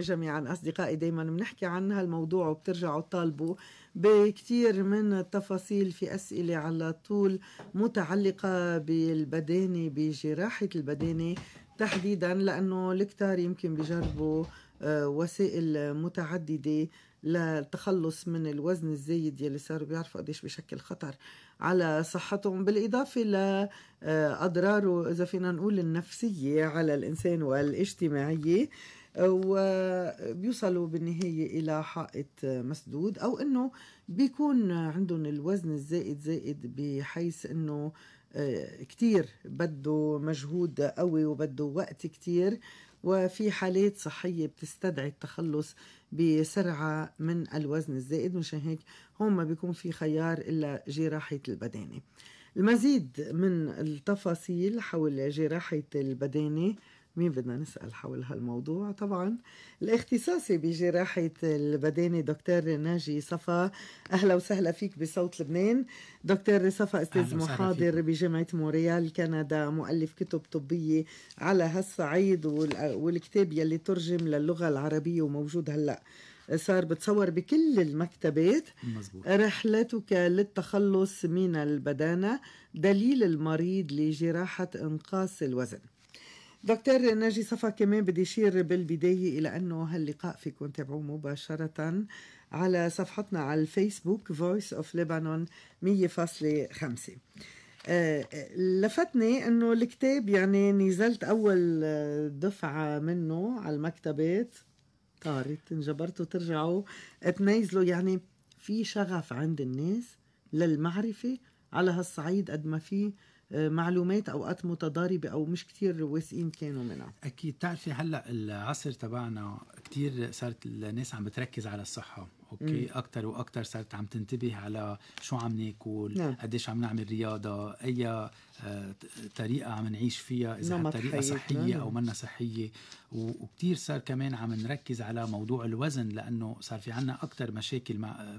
جميعا أصدقائي دايما بنحكي عن هالموضوع وبترجعوا تطالبوا بكثير من التفاصيل في أسئلة على طول متعلقة بالبدانة بجراحة البدانة تحديدا لأنه الكتار يمكن بجربوا آه، وسائل متعددة للتخلص من الوزن الزايد يلي صاروا بيعرفوا قديش بشكل خطر على صحتهم بالإضافة لأضراره آه، إذا فينا نقول النفسية على الإنسان والاجتماعية وبيوصلوا بالنهايه الى حائط مسدود او انه بيكون عندهم الوزن الزائد زائد بحيث انه آه، كتير بده مجهود قوي وبده وقت كتير وفي حالات صحية بتستدعي التخلص بسرعة من الوزن الزائد مشان هيك هون ما بيكون في خيار إلا جراحة البدانة المزيد من التفاصيل حول جراحة البدانة مين بدنا نسأل حول هالموضوع طبعا الاختصاصي بجراحة البدانة دكتور ناجي صفا أهلا وسهلا فيك بصوت لبنان دكتور صفا أستاذ محاضر بجامعة موريال كندا مؤلف كتب طبية على هالصعيد والكتاب يلي ترجم للغة العربية وموجود هلأ صار بتصور بكل المكتبات مزبوط. رحلتك للتخلص من البدانة دليل المريض لجراحة إنقاص الوزن دكتور ناجي صفا كمان بدي اشير بالبدايه الى انه هاللقاء فيكم تابعوه مباشره على صفحتنا على الفيسبوك فويس اوف ليبانون 100.5 لفتني انه الكتاب يعني نزلت اول آه، دفعه منه على المكتبات طارت انجبرتوا ترجعوا تنيزلوا يعني في شغف عند الناس للمعرفه على هالصعيد قد ما في آه، معلومات اوقات متضاربه او مش كتير واثقين كانوا منها اكيد تعرفي هلا العصر تبعنا كتير صارت الناس عم بتركز على الصحه اوكي اكثر واكثر صرت عم تنتبه على شو عم ناكل نعم. قديش عم نعمل رياضه اي آه، طريقه عم نعيش فيها اذا نعم طريقه صحيه نعم. او منا صحيه وكثير صار كمان عم نركز على موضوع الوزن لانه صار في عنا اكثر مشاكل مع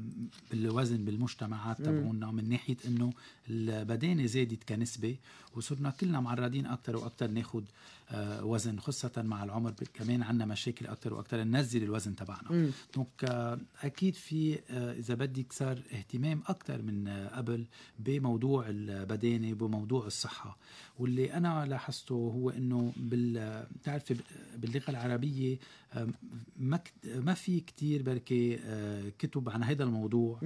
بالوزن بالمجتمعات تبعونا من ناحيه انه البدانه زادت كنسبه وصرنا كلنا معرضين اكثر واكثر ناخذ آه، وزن خاصة مع العمر كمان عندنا مشاكل اكثر واكثر ننزل الوزن تبعنا دونك آه، أكيد في آه، إذا بدك صار اهتمام اكثر من قبل بموضوع البدانة بموضوع الصحة واللي أنا لاحظته هو إنه بال بتعرفي باللغة العربية ما ما في كثير بركي آه، كتب عن هذا الموضوع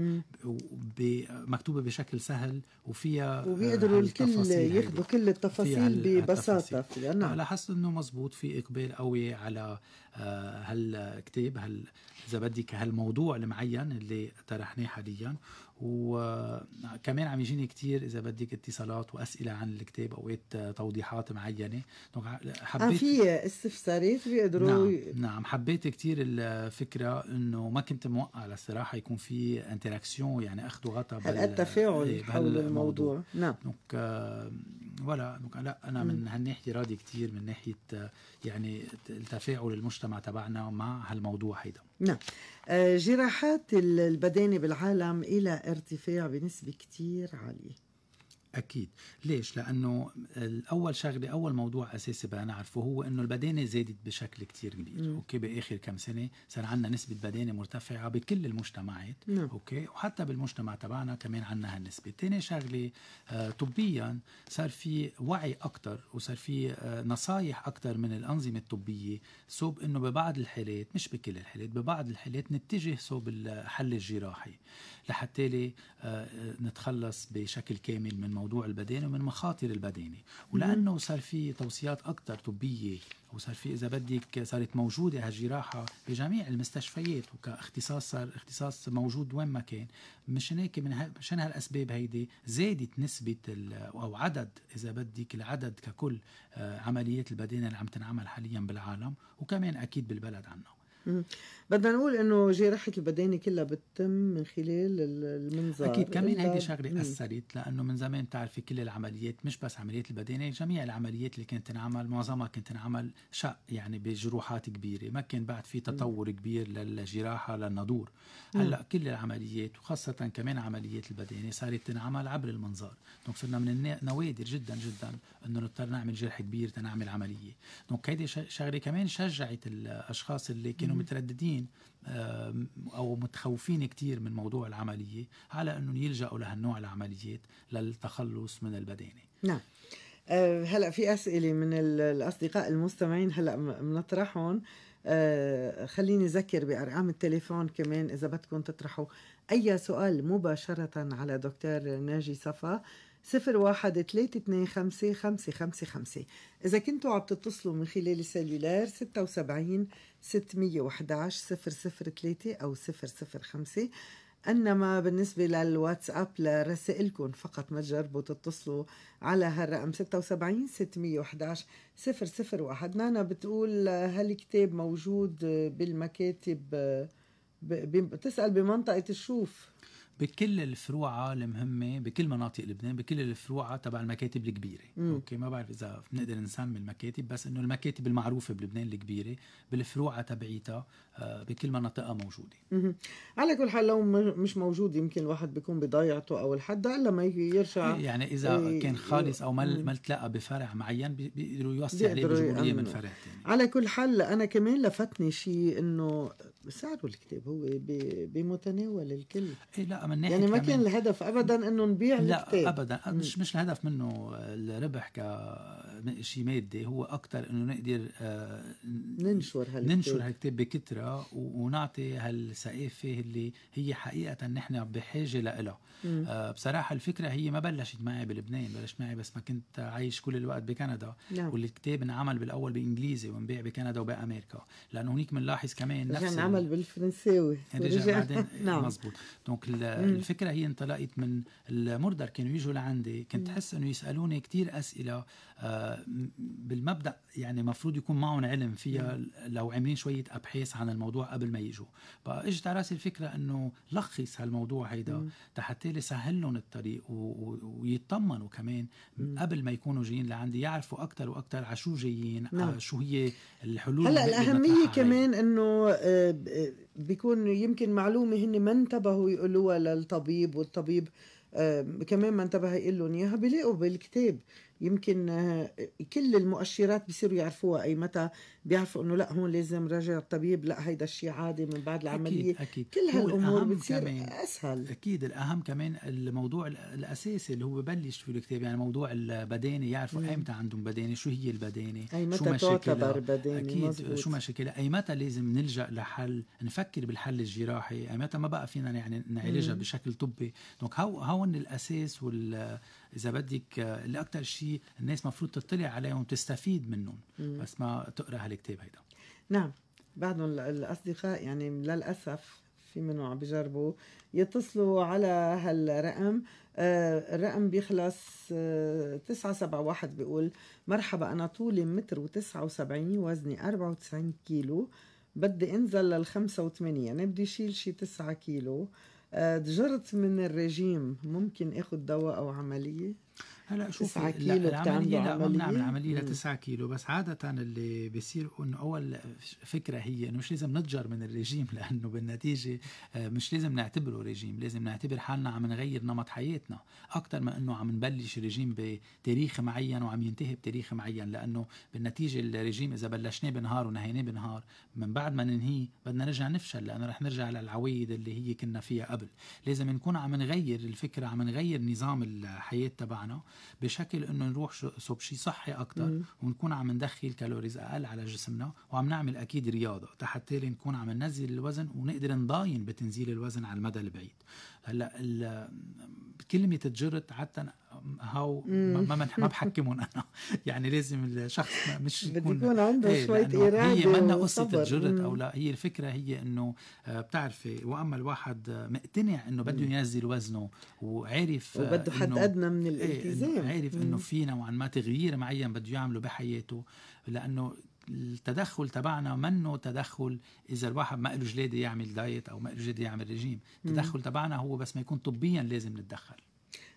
مكتوبه بشكل سهل وفيها آه، وبيقدروا الكل ياخذوا كل التفاصيل ببساطه نعم لاحظت انه مزبوط في اقبال قوي على آه، هالكتاب هال اذا بدك هالموضوع المعين اللي طرحناه حاليا وكمان عم يجيني كتير اذا بدك اتصالات واسئله عن الكتاب اوقات توضيحات معينه دونك آه، حبيت في استفسارات بيقدروا نعم, نعم حبيت كتير الفكره انه ما كنت موقع للصراحه يكون في انتراكسيون يعني اخذ بال التفاعل إيه، حول الموضوع نعم دونك آه، ولا دونك لا انا من هالناحيه راضي كتير من ناحيه آه، يعني التفاعل المجتمع تبعنا مع هالموضوع هيدا نعم آه، جراحات البدانة بالعالم إلى ارتفاع بنسبة كتير عالية اكيد ليش لانه اول شغله اول موضوع اساسي بدنا نعرفه هو انه البدانه زادت بشكل كتير كبير مم. اوكي باخر كم سنه صار عندنا نسبه بدانه مرتفعه بكل المجتمعات مم. نعم. اوكي وحتى بالمجتمع تبعنا كمان عندنا هالنسبه ثاني شغله آه طبيا صار في وعي اكثر وصار في آه نصايح اكثر من الانظمه الطبيه صوب انه ببعض الحالات مش بكل الحالات ببعض الحالات نتجه صوب الحل الجراحي لحتى آه، آه، نتخلص بشكل كامل من موضوع البدانه ومن مخاطر البدانه ولانه صار في توصيات اكثر طبيه وصار في اذا بدك صارت موجوده هالجراحه بجميع المستشفيات وكاختصاص صار اختصاص موجود وين ما كان مشان هيك من مشان هالاسباب هيدي زادت نسبه او عدد اذا بدك العدد ككل آه، عمليات البدانه اللي عم تنعمل حاليا بالعالم وكمان اكيد بالبلد عنا بدنا نقول انه جراحه البدانه كلها بتتم من خلال المنظار اكيد كمان هيدي شغله اثرت لانه من زمان بتعرفي كل العمليات مش بس عمليات البدانه جميع العمليات اللي كانت تنعمل معظمها كانت تنعمل شق يعني بجروحات كبيره ما كان بعد في تطور مم. كبير للجراحه للنادور هلا كل العمليات وخاصه كمان عمليات البدانه صارت تنعمل عبر المنظار دونك صرنا من النوادر جدا جدا انه نضطر نعمل جرح كبير تنعمل عمليه دونك هيدي شغله كمان شجعت الاشخاص اللي كانوا انه مترددين او متخوفين كثير من موضوع العمليه على انهم يلجأوا لهالنوع العمليات للتخلص من البدانه نعم آه، هلا في اسئله من الاصدقاء المستمعين هلا بنطرحهم آه، خليني اذكر بارقام التليفون كمان اذا بدكم تطرحوا اي سؤال مباشره على دكتور ناجي صفا صفر واحد تلاتة اتنين خمسة خمسة خمسة خمسة إذا كنتوا عم تتصلوا من خلال السلولار ستة وسبعين ستمية صفر صفر تلاتة أو صفر صفر خمسة انما بالنسبه للواتساب لرسائلكم فقط ما تجربوا تتصلوا على هالرقم 76 611 001 نانا بتقول هالكتاب موجود بالمكاتب بتسال بمنطقه الشوف بكل الفروعة المهمة بكل مناطق لبنان بكل الفروعة تبع المكاتب الكبيرة مم. أوكي ما بعرف إذا بنقدر نسمي المكاتب بس إنه المكاتب المعروفة بلبنان الكبيرة بالفروعة تبعيتها آه، بكل مناطقها موجودة مم. على كل حال لو مش موجود يمكن الواحد بيكون بضيعته أو الحد إلا ما يرجع إيه، يعني إذا إيه، كان إيه، خالص أو ما ما تلقى بفرع معين بيقدروا يوصي عليه بجمهورية من فرع تاني على كل حال أنا كمان لفتني شيء إنه بيساعدوا الكتاب هو بمتناول الكل إيه لا من ناحية يعني ما كان الهدف ابدا انه نبيع لا الكتاب لا ابدا مش مش الهدف منه الربح ك شيء مادي هو اكثر انه نقدر آه، ننشر هالكتاب ننشر هالكتاب بكثره ونعطي هالثقافه اللي هي حقيقه نحن بحاجه لها آه، بصراحه الفكره هي ما بلشت معي بلبنان بلشت معي بس ما كنت عايش كل الوقت بكندا نعم. والكتاب انعمل بالاول بانجليزي ونبيع بكندا وبامريكا لانه هنيك بنلاحظ كمان نفس عمل بالفرنساوي إيه، رجع بعدين إيه، نعم مزبوط دونك الفكره هي انطلقت من المردر كانوا يجوا لعندي كنت احس انه يسالوني كثير اسئله آه، بالمبدا يعني المفروض يكون معهم علم فيها لو عاملين شويه ابحاث عن الموضوع قبل ما يجوا فاجت على راسي الفكره انه لخص هالموضوع هيدا لحتى سهل لهم الطريق ويطمنوا كمان قبل ما يكونوا جايين لعندي يعرفوا اكثر واكثر على شو جايين نعم. آه، شو هي الحلول هلا الاهميه كمان انه آه، بيكون يمكن معلومه هن ما انتبهوا يقولوها للطبيب والطبيب كمان ما انتبه يقول لهم اياها بيلاقوا بالكتاب يمكن آه، كل المؤشرات بيصيروا يعرفوها اي متى بيعرفوا انه لا هون لازم راجع الطبيب لا هيدا الشيء عادي من بعد العمليه أكيد أكيد. كل هالامور بتصير كمان اسهل اكيد الاهم كمان الموضوع الاساسي اللي هو ببلش في الكتاب يعني موضوع البدانه يعرفوا ايمتى عندهم بدانه شو هي البدانه اي متى تعتبر بدانه اكيد مزبوط. شو مشاكلها اي متى لازم نلجا لحل نفكر بالحل الجراحي اي متى ما بقى فينا يعني نعالجها بشكل طبي دونك هون الاساس وال اذا بدك آه، اللي اكثر شيء الناس مفروض تطلع عليهم تستفيد منهم بس ما تقرا هالكتاب هيدا نعم بعدهم الاصدقاء يعني للاسف في منهم عم بيجربوا يتصلوا على هالرقم آه الرقم بيخلص آه 971 بيقول مرحبا انا طولي متر و79 وزني 94 كيلو بدي انزل لل 85 يعني بدي شيل شي 9 كيلو آه ضجرت آه، من الرجيم ممكن اخد دواء او عمليه هلا شوف 9 كيلو بتعملوا عملية لا ما بنعمل عملية ل 9 كيلو بس عادة اللي بيصير انه اول فكرة هي انه مش لازم نتجر من الرجيم لانه بالنتيجة آه، مش لازم نعتبره رجيم، لازم نعتبر حالنا عم نغير نمط حياتنا أكثر ما انه عم نبلش رجيم بتاريخ معين وعم ينتهي بتاريخ معين لانه بالنتيجة الرجيم إذا بلشناه بنهار ونهيناه بنهار من بعد ما ننهيه بدنا نرجع نفشل لانه رح نرجع للعوايد اللي هي كنا فيها قبل، لازم نكون عم نغير الفكرة عم نغير نظام الحياة تبعنا بشكل انه نروح صوب شيء صحي اكثر ونكون عم ندخل كالوريز اقل على جسمنا وعم نعمل اكيد رياضه حتى نكون عم ننزل الوزن ونقدر نضاين بتنزيل الوزن على المدى البعيد هلا كلمه تجرت حتى هاو ما ما ما بحكمهم انا يعني لازم الشخص مش يكون بده يكون عنده ايه شويه اراده هي منا قصه تجرت او لا هي الفكره هي انه آه، بتعرفي واما الواحد مقتنع انه بده ينزل وزنه وعارف آه، وبده حد ادنى من إيه، الالتزام ايه عارف انه في نوعا ما تغيير معين بده يعمله بحياته لانه التدخل تبعنا منه تدخل اذا الواحد ما له جلاده يعمل دايت او ما له جلاده يعمل رجيم التدخل تبعنا هو بس ما يكون طبيا لازم نتدخل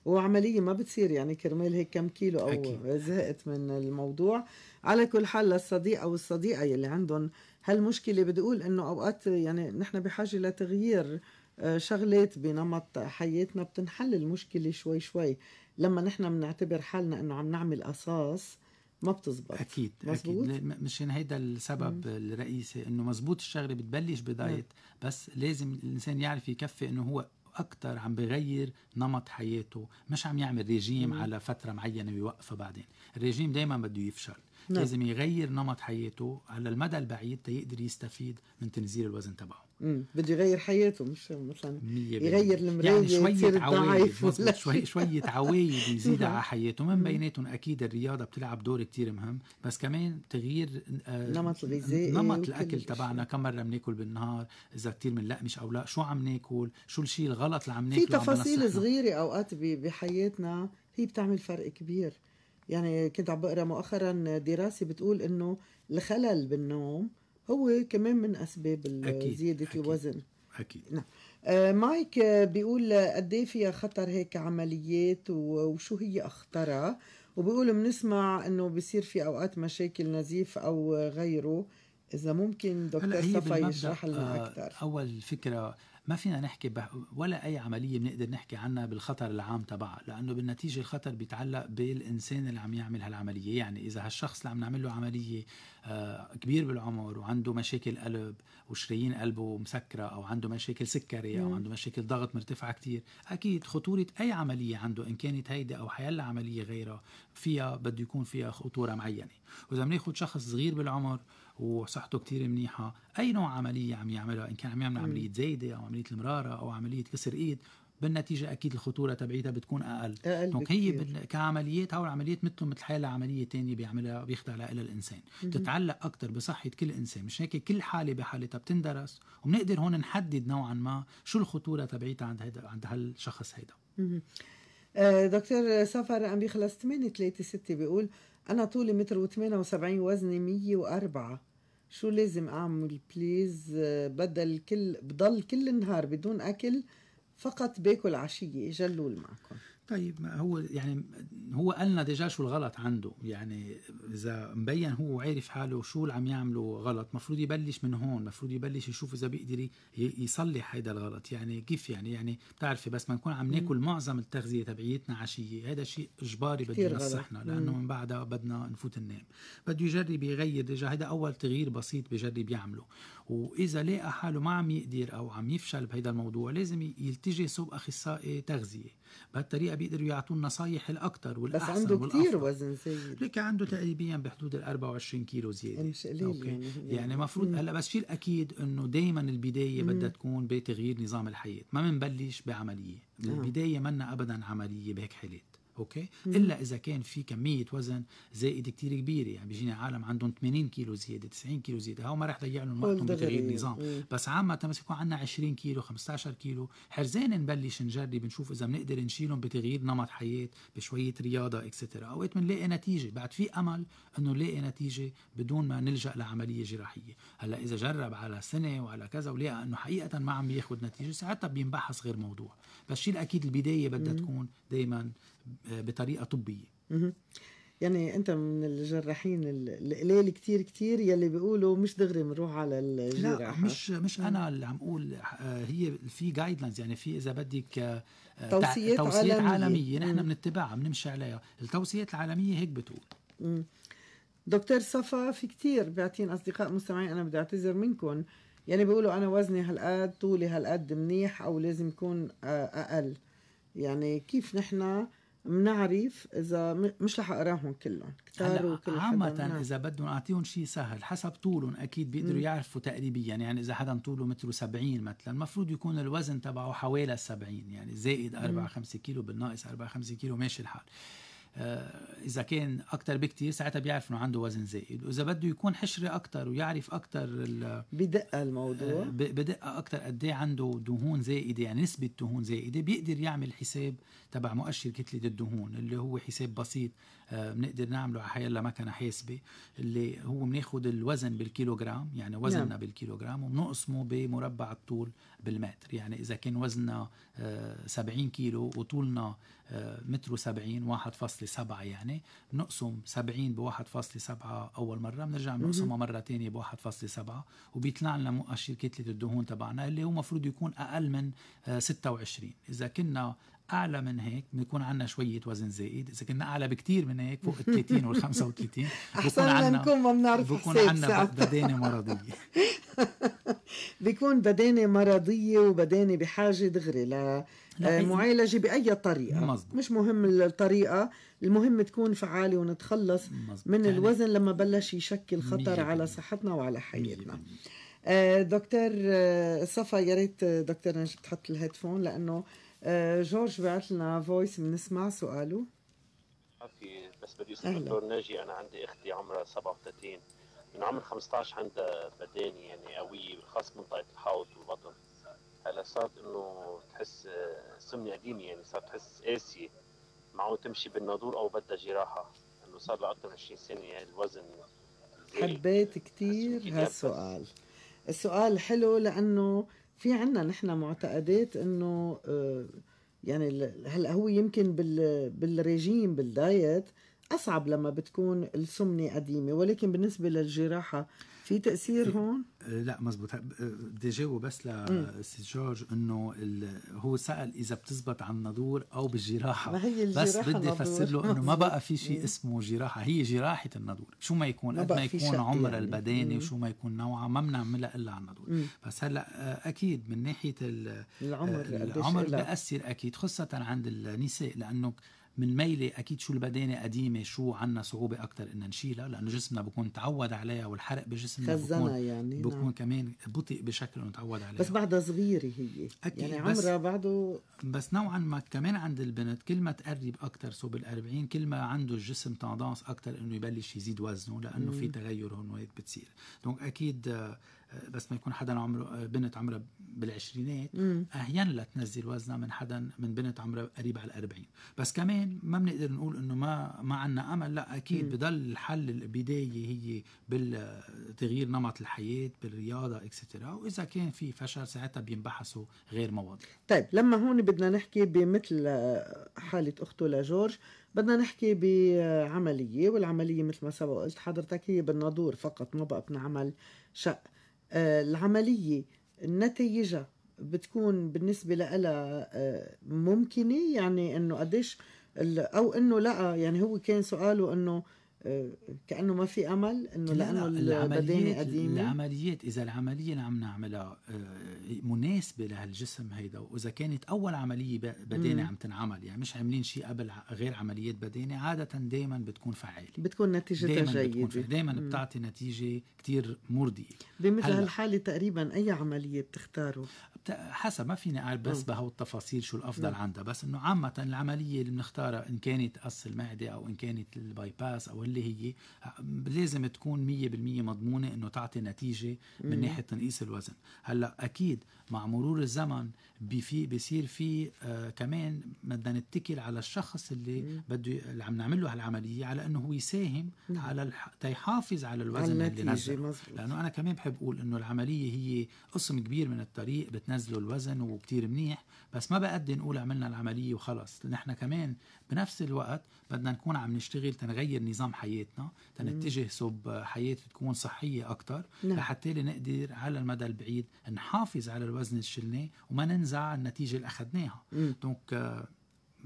وعمليه ما بتصير يعني كرمال هيك كم كيلو او زهقت من الموضوع على كل حال للصديق او الصديقه يلي عندهم هالمشكله بدي اقول انه اوقات يعني نحن بحاجه لتغيير آه، شغلات بنمط حياتنا بتنحل المشكله شوي شوي لما نحن بنعتبر حالنا انه عم نعمل قصاص ما بتزبط اكيد مزبوط؟ اكيد مشان هيدا السبب مم. الرئيسي انه مزبوط الشغله بتبلش بدايت مم. بس لازم الانسان يعرف يكفي انه هو اكثر عم بغير نمط حياته مش عم يعمل ريجيم مم. على فتره معينه ويوقفها بعدين الريجيم دائما بده يفشل نعم. لازم يغير نمط حياته على المدى البعيد تيقدر يستفيد من تنزيل الوزن تبعه امم بده يغير حياته مش مثلا يغير المرايه يعني شويه عوايد شويه شويه عوايد يزيد نعم. على حياته من بيناتهم اكيد الرياضه بتلعب دور كتير مهم بس كمان تغيير آه، نمط الغذائي نمط الاكل تبعنا كم مره بناكل بالنهار اذا كثير بنلقمش او لا شو عم ناكل شو الشيء الغلط اللي عم ناكله في تفاصيل صغيره اوقات بحياتنا هي بتعمل فرق كبير يعني كنت عم بقرا مؤخرا دراسه بتقول انه الخلل بالنوم هو كمان من اسباب زياده الوزن اكيد نعم آه، مايك بيقول قد ايه فيها خطر هيك عمليات وشو هي اخطرها وبيقول بنسمع انه بصير في اوقات مشاكل نزيف او غيره اذا ممكن دكتور صفا يشرح لنا آه، اكثر اول فكره ما فينا نحكي ولا أي عملية بنقدر نحكي عنها بالخطر العام تبعها لأنه بالنتيجة الخطر بيتعلق بالإنسان اللي عم يعمل هالعملية يعني إذا هالشخص اللي عم نعمل له عملية آه، كبير بالعمر وعنده مشاكل قلب وشرايين قلبه مسكرة أو عنده مشاكل سكري أو عنده مشاكل ضغط مرتفعة كتير أكيد خطورة أي عملية عنده إن كانت هيدي أو حيلا عملية غيرها فيها بده يكون فيها خطورة معينة وإذا بناخذ شخص صغير بالعمر وصحته كتير منيحه اي نوع عمليه عم يعملها ان كان عم يعمل عمليه زايده او عمليه المراره او عمليه كسر ايد بالنتيجه اكيد الخطوره تبعيتها بتكون اقل اقل دونك هي كعمليات او العمليات مثله مثل حالة عمليه ثانيه بيعملها بيخضع لها الانسان بتتعلق اكثر بصحه كل انسان مش هيك كل حاله بحالتها بتندرس وبنقدر هون نحدد نوعا ما شو الخطوره تبعيتها عند هيدا عند هالشخص هيدا آه، دكتور سفر عم بيخلص 8 3 6 بيقول أنا طولي متر وثمانية وسبعين وزني مية وأربعة شو لازم أعمل بليز بدل كل بضل كل النهار بدون أكل فقط باكل عشية جلول معكم طيب ما هو يعني هو قالنا ديجا شو الغلط عنده يعني اذا مبين هو عارف حاله شو اللي عم يعمله غلط مفروض يبلش من هون مفروض يبلش يشوف اذا بيقدر يصلح هيدا الغلط يعني كيف يعني يعني بتعرفي بس ما نكون عم ناكل معظم التغذيه تبعيتنا عشيه هذا شيء اجباري بده ينصحنا لانه من بعدها بدنا نفوت ننام بده يجرب يغير ديجا هيدا اول تغيير بسيط بجرب يعمله واذا لقى حاله ما عم يقدر او عم يفشل بهيدا الموضوع لازم يلتجي صوب اخصائي تغذيه بهالطريقه بيقدروا يعطوه النصايح الاكثر والاحسن بس عنده كثير وزن زايد لك عنده تقريبا بحدود ال 24 كيلو زياده مش قليل أوكي. يعني يعني المفروض يعني هلا بس شيء الاكيد انه دائما البدايه بدها تكون بتغيير نظام الحياه ما بنبلش بعمليه آه. البدايه منا ابدا عمليه بهيك حالات اوكي مم. الا اذا كان في كميه وزن زائده كتير كبيره يعني بيجيني عالم عندهم 80 كيلو زياده 90 كيلو زياده هو ما رح يضيع لهم وقتهم بتغيير نظام مم. بس عامه بس يكون عندنا 20 كيلو 15 كيلو حرزين نبلش نجرب نشوف اذا بنقدر نشيلهم بتغيير نمط حياه بشويه رياضه اكسترا اوقات بنلاقي نتيجه بعد في امل انه نلاقي نتيجه بدون ما نلجا لعمليه جراحيه هلا اذا جرب على سنه وعلى كذا ولقى انه حقيقه ما عم ياخذ نتيجه ساعتها بينبحث غير موضوع بس الشيء الاكيد البدايه بدها تكون دائما بطريقه طبيه يعني انت من الجراحين القليل كتير كتير يلي بيقولوا مش دغري بنروح على الجراحه لا مش مش آه. انا اللي عم اقول آه، هي في جايد لاينز يعني في اذا بدك آه، توصيات, توصيات عالميه, عالمية. نحن بنتبعها بنمشي عليها التوصيات العالميه هيك بتقول دكتور صفا في كتير بيعطين اصدقاء مستمعين انا بدي اعتذر منكم يعني بيقولوا انا وزني هالقد طولي هالقد منيح او لازم يكون اقل يعني كيف نحن بنعرف اذا مش رح اقراهم كلهم كتار وكل عامة اذا بدهم اعطيهم شيء سهل حسب طولهم اكيد بيقدروا يعرفوا تقريبيا يعني اذا حدا طوله متر وسبعين مثلا المفروض يكون الوزن تبعه حوالي 70 يعني زائد 4 5 كيلو بالناقص 4 5 كيلو ماشي الحال آه، اذا كان اكتر بكتير ساعتها بيعرف انه عنده وزن زائد واذا بده يكون حشري اكتر ويعرف اكتر بدقه الموضوع آه، بدقه اكتر قد ايه عنده دهون زائده يعني نسبه دهون زائده بيقدر يعمل حساب تبع مؤشر كتله الدهون اللي هو حساب بسيط آه، بنقدر نعمله على حيلا مكنه حاسبه اللي هو بناخد الوزن بالكيلوغرام يعني وزننا نعم. بالكيلوغرام وبنقسمه بمربع الطول بالمتر يعني اذا كان وزننا 70 آه، كيلو وطولنا آه، متر و70 1.7 يعني بنقسم 70 ب 1.7 اول مره بنرجع بنقسمها مره ثانيه ب 1.7 وبيطلع لنا مؤشر كتله الدهون تبعنا اللي هو المفروض يكون اقل من 26 اذا كنا اعلى من هيك بيكون عندنا شويه وزن زائد اذا كنا اعلى بكثير من هيك فوق ال 30 وال 35 احسن عندنا نكون ما بنعرف بكون عندنا بدانه مرضيه بيكون بدانه مرضيه وبدانه بحاجه دغري ل معالجه باي طريقه مزبوط. مش مهم الطريقه المهم تكون فعاله ونتخلص مزبوط. من يعني الوزن لما بلش يشكل خطر على صحتنا وعلى حياتنا آه، دكتور آه، صفا يا ريت آه، دكتور نجيب تحط الهيدفون لانه آه، جورج بعث لنا فويس بنسمع سؤاله في بس بدي اسال دكتور ناجي انا عندي اختي عمرها 37 من عمر 15 عندها بدانة يعني قويه خاصه منطقه الحوض والبطن هلا صارت انه تحس آه، سمنه قديمه يعني صارت تحس قاسيه معقول تمشي بالنادور او بدها جراحه انه صار لها اكثر من 20 سنه يعني الوزن حبيت كثير هالسؤال السؤال حلو لانه في عنا نحن معتقدات انه آه، يعني هلا هو يمكن بال بالريجيم بالدايت اصعب لما بتكون السمنه قديمه ولكن بالنسبه للجراحه في تاثير إيه، هون؟ إيه، لا مزبوط بدي جاوب بس لسي جورج انه هو سال اذا بتزبط على النضور او بالجراحه ما هي الجراحة بس بدي افسر له انه ما بقى في شيء اسمه جراحه هي جراحه النضور شو ما يكون قد ما, ما يكون عمر يعني. البدانه وشو ما يكون نوعها ما بنعملها الا على النضور مم. بس هلا آه، اكيد من ناحيه العمر آه، العمر بيأثر اكيد خاصه عند النساء لانه من ميلة أكيد شو البدانة قديمة شو عنا صعوبة أكتر إن نشيلها لأنه جسمنا بكون تعود عليها والحرق بجسمنا بكون يعني بكون نعم. كمان بطيء بشكل متعود عليها بس بعدها صغيرة هي أكيد يعني عمرها بعده بس نوعا ما كمان عند البنت كل ما تقرب أكتر صوب الأربعين كل ما عنده الجسم تاندانس أكتر إنه يبلش يزيد وزنه لأنه في تغير هون بتصير دونك أكيد آه، آه، بس ما يكون حدا عمره آه، بنت عمرها بالعشرينات اهين لتنزل وزنها من حدا من بنت عمرها قريب على الأربعين بس كمان ما بنقدر نقول انه ما ما عنا امل لا اكيد بضل الحل البدايه هي بالتغيير نمط الحياه بالرياضه اكسترا واذا كان في فشل ساعتها بينبحثوا غير مواضيع طيب لما هون بدنا نحكي بمثل آه، حاله اخته لجورج بدنا نحكي بعمليه والعمليه مثل ما سبق قلت حضرتك هي بالنادور فقط ما بقى بنعمل شق آه، العملية نتائجها بتكون بالنسبة لها آه، ممكنة يعني انه قديش او انه لا يعني هو كان سؤاله انه كانه ما في امل انه لانه العمليات قديمه العمليات اذا العمليه اللي عم نعملها آه، مناسبه لهالجسم هيدا واذا كانت اول عمليه بدانه عم تنعمل يعني مش عاملين شيء قبل غير عمليات بدانه عاده دائما بتكون فعاله بتكون نتيجتها جيده دائما بتعطي نتيجه كتير مرضيه بمثل هالحاله تقريبا اي عمليه بتختاروا حسب ما فيني اعرف بس بهو التفاصيل شو الافضل نعم. عندها بس انه عامه العمليه اللي بنختارها ان كانت قص المعده او ان كانت الباي باس او اللي هي لازم تكون 100% مضمونه انه تعطي نتيجه من ناحيه تنقيس الوزن هلا اكيد مع مرور الزمن بفي بصير في آه كمان بدنا نتكل على الشخص اللي بده اللي عم نعمل له هالعمليه على انه هو يساهم نعم. على الح... تيحافظ على الوزن على اللي نزله لانه انا كمان بحب اقول انه العمليه هي قسم كبير من الطريق بتنزل نزلوا الوزن وكتير منيح بس ما بقد نقول عملنا العملية وخلص نحن كمان بنفس الوقت بدنا نكون عم نشتغل تنغير نظام حياتنا تنتجه صوب حياة تكون صحية أكتر نعم. لحتى نقدر على المدى البعيد نحافظ على الوزن شلناه وما ننزع النتيجة اللي أخذناها دونك آه،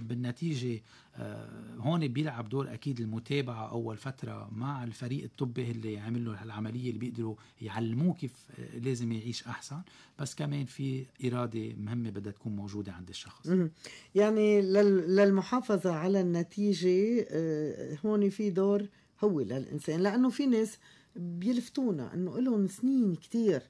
بالنتيجه آه، هون بيلعب دور اكيد المتابعه اول فتره مع الفريق الطبي اللي عمل له هالعمليه اللي بيقدروا يعلموه كيف آه، لازم يعيش احسن بس كمان في اراده مهمه بدها تكون موجوده عند الشخص يعني للمحافظه على النتيجه آه، هون في دور هو للانسان لانه في ناس بيلفتونا انه لهم سنين كثير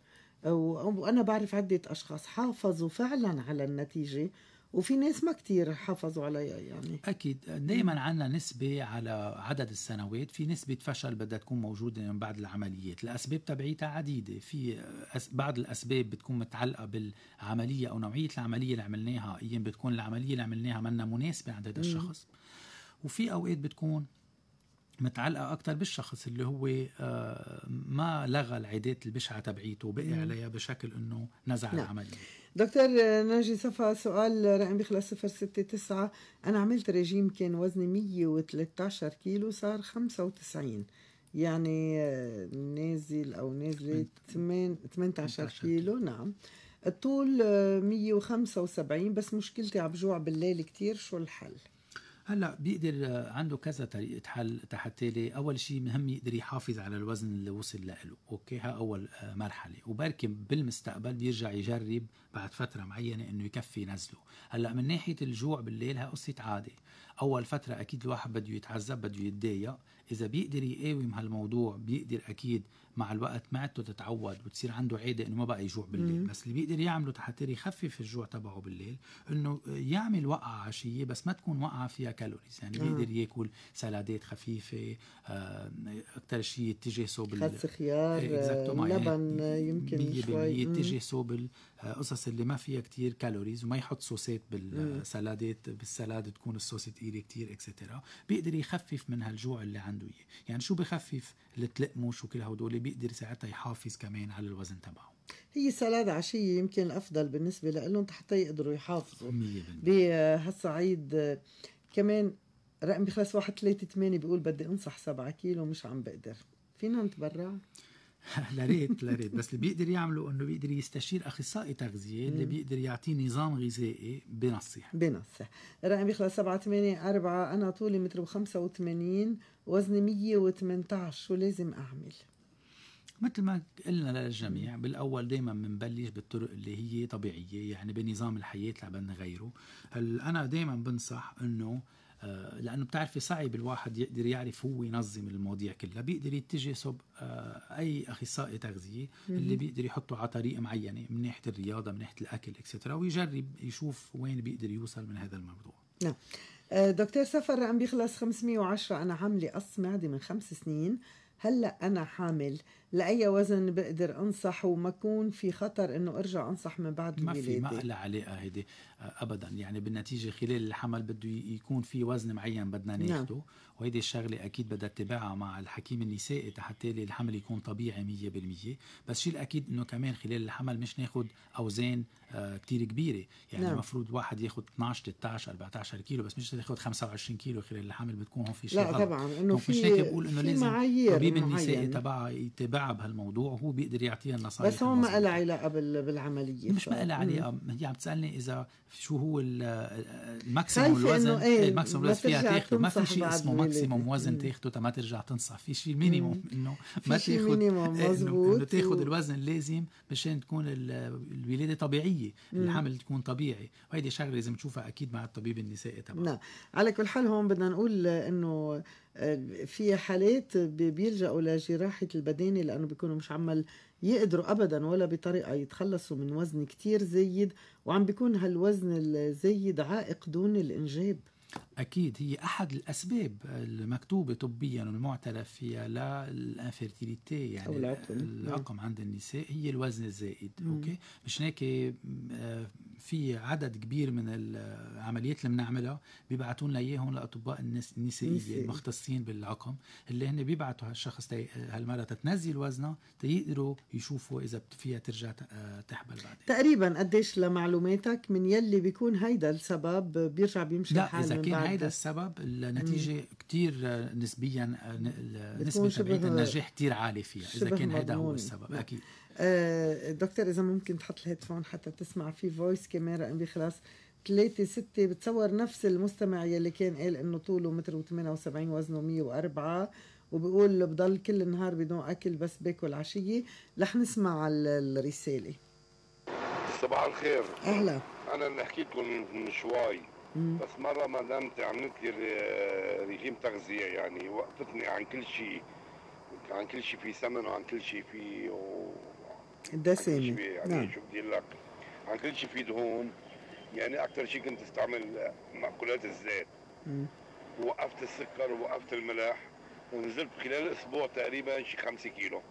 وانا بعرف عده اشخاص حافظوا فعلا على النتيجه وفي ناس ما كتير حافظوا عليها يعني اكيد دائما عندنا نسبه على عدد السنوات في نسبه فشل بدها تكون موجوده من بعد العمليات الاسباب تبعيتها عديده في بعض الاسباب بتكون متعلقه بالعمليه او نوعيه العمليه اللي عملناها ايام يعني بتكون العمليه اللي عملناها منا مناسبه عند هذا الشخص وفي اوقات بتكون متعلقه اكثر بالشخص اللي هو آه، ما لغى العادات البشعه تبعيته وبقي عليها بشكل انه نزع نعم. العمليه دكتور ناجي صفا سؤال رقم بيخلص 069 أنا عملت ريجيم كان وزني 113 كيلو صار 95 يعني آه، نازل أو نازلة 18 كيلو نعم الطول 175 آه، بس مشكلتي عم بجوع بالليل كتير شو الحل؟ هلا بيقدر عنده كذا طريقه حل لي اول شيء مهم يقدر يحافظ على الوزن اللي وصل له اوكي ها اول آه، مرحله وبركي بالمستقبل بيرجع يجرب بعد فتره معينه انه يكفي نزله هلا من ناحيه الجوع بالليل ها قصه عادي اول فتره اكيد الواحد بده يتعذب بده يتضايق اذا بيقدر يقاوم هالموضوع بيقدر اكيد مع الوقت معدته تتعود وتصير عنده عاده انه ما بقى يجوع بالليل بس اللي بيقدر يعمله حتى يخفف الجوع تبعه بالليل انه يعمل وقعه عشيه بس ما تكون وقعه فيها كالوريز يعني آه. بيقدر ياكل سلادات خفيفه آه، اكثر شيء يتجه صوب خس خيار إيه، آه، لبن آه، يمكن شوي يتجه صوب القصص اللي ما فيها كتير كالوريز وما يحط صوصات بالسلادات بالسلاد تكون الصوص ثقيله كتير اكسترا بيقدر يخفف من هالجوع اللي عنده اياه يعني شو بخفف التلقموش وكل هدول بيقدر ساعتها يحافظ كمان على الوزن تبعه هي سلادة عشية يمكن أفضل بالنسبة لهم حتى يقدروا يحافظوا بهالصعيد كمان رقم بخلص واحد ثلاثة ثمانية بيقول بدي أنصح سبعة كيلو مش عم بقدر فينا نتبرع؟ لا ريت لا ريت بس اللي بيقدر يعمله انه بيقدر يستشير اخصائي تغذيه اللي بيقدر يعطيه نظام غذائي بنصيحه بنصح رقم بيخلص 7 8 4 انا طولي متر و85 وزني 118 شو لازم اعمل؟ مثل ما قلنا للجميع بالاول دائما بنبلش بالطرق اللي هي طبيعيه يعني بنظام الحياه اللي بدنا نغيره هل انا دائما بنصح انه آه، لانه بتعرفي صعب الواحد يقدر يعرف هو ينظم المواضيع كلها بيقدر يتجه صب آه، اي اخصائي تغذيه اللي بيقدر يحطه على طريقه معينه من ناحيه الرياضه من ناحيه الاكل اكسترا ويجرب يشوف وين بيقدر يوصل من هذا الموضوع نعم آه، دكتور سفر عم بيخلص 510 انا عامله قص معدي من خمس سنين هلا انا حامل لاي وزن بقدر انصح وما اكون في خطر انه ارجع انصح من بعد ما الولادة. في ما لها علاقه هيدي آه، ابدا يعني بالنتيجه خلال الحمل بده يكون في وزن معين بدنا نعم. ناخده نعم. وهيدي الشغله اكيد بدها اتباعها مع الحكيم النسائي حتى الحمل يكون طبيعي 100% بس شيء الاكيد انه كمان خلال الحمل مش ناخذ اوزان آه، كتير كثير كبيره يعني نعم. المفروض واحد ياخذ 12 13 14 كيلو بس مش ياخذ 25 كيلو خلال الحمل بتكون هون في شيء لا طبعا انه في مش هيك بقول انه لازم طبيب النسائي تبعها يتابع بتابعها بهالموضوع وهو بيقدر يعطيها النصائح بس هو ما لها علاقه بالعمليه مش ما لها علاقه هي يعني عم تسالني اذا شو هو الماكسيموم الوزن إيه،, ايه الماكسيموم الوزن فيها تاخده ما في شيء اسمه ماكسيموم وزن تاخده تما ترجع تنصح في شيء مينيموم انه ما تاخد إيه، انه تاخذ الوزن اللازم مشان تكون الولاده طبيعيه الحمل تكون طبيعي وهيدي شغله لازم تشوفها اكيد مع الطبيب النسائي تبعك نعم على كل حال هون بدنا نقول انه في حالات بيلجأوا لجراحة البدانة لأنه بيكونوا مش عمل يقدروا أبدا ولا بطريقة يتخلصوا من وزن كتير زايد وعم بيكون هالوزن الزايد عائق دون الإنجاب أكيد هي أحد الأسباب المكتوبة طبيا والمعترف فيها للانفيرتيليتي يعني الرقم عند النساء هي الوزن الزائد مم. أوكي مش هيك آه، في عدد كبير من العمليات اللي بنعملها بيبعتوا لنا اياهم لاطباء النسائيه المختصين بالعقم اللي هن بيبعتوا هالشخص تي... هالمره تتنزل وزنها تيقدروا يشوفوا اذا فيها ترجع آه، تحبل بعدين تقريبا قديش لمعلوماتك من يلي بيكون هيدا السبب بيرجع بيمشي لا من هيدا السبب النتيجه كثير نسبيا آه، نسبه تبعيه النجاح كثير عاليه فيها اذا كان هيدا هو السبب اكيد آه دكتور اذا ممكن تحط الهيدفون حتى تسمع في فويس كاميرا ام خلاص ثلاثة ستة بتصور نفس المستمع يلي كان قال انه طوله متر و78 وزنه 104 وبقول بضل كل النهار بدون اكل بس باكل عشية رح نسمع الرسالة صباح الخير اهلا انا نحكي لكم من شوي بس مره ما دامت عملت لي آه، ريجيم تغذيه يعني وقفتني عن كل شيء عن كل شيء في سمن وعن كل شيء في و... دسم يعني نعم. شو بدي لك عن كل شيء في دهون يعني اكثر شيء كنت استعمل مأكولات الزيت وقفت السكر ووقفت الملح ونزلت خلال اسبوع تقريبا شي 5 كيلو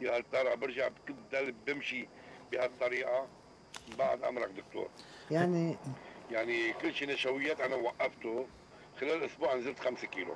يا ترى برجع بضل بمشي بهالطريقه بعد امرك دكتور يعني يعني كل شيء نشويات انا وقفته خلال اسبوع نزلت 5 كيلو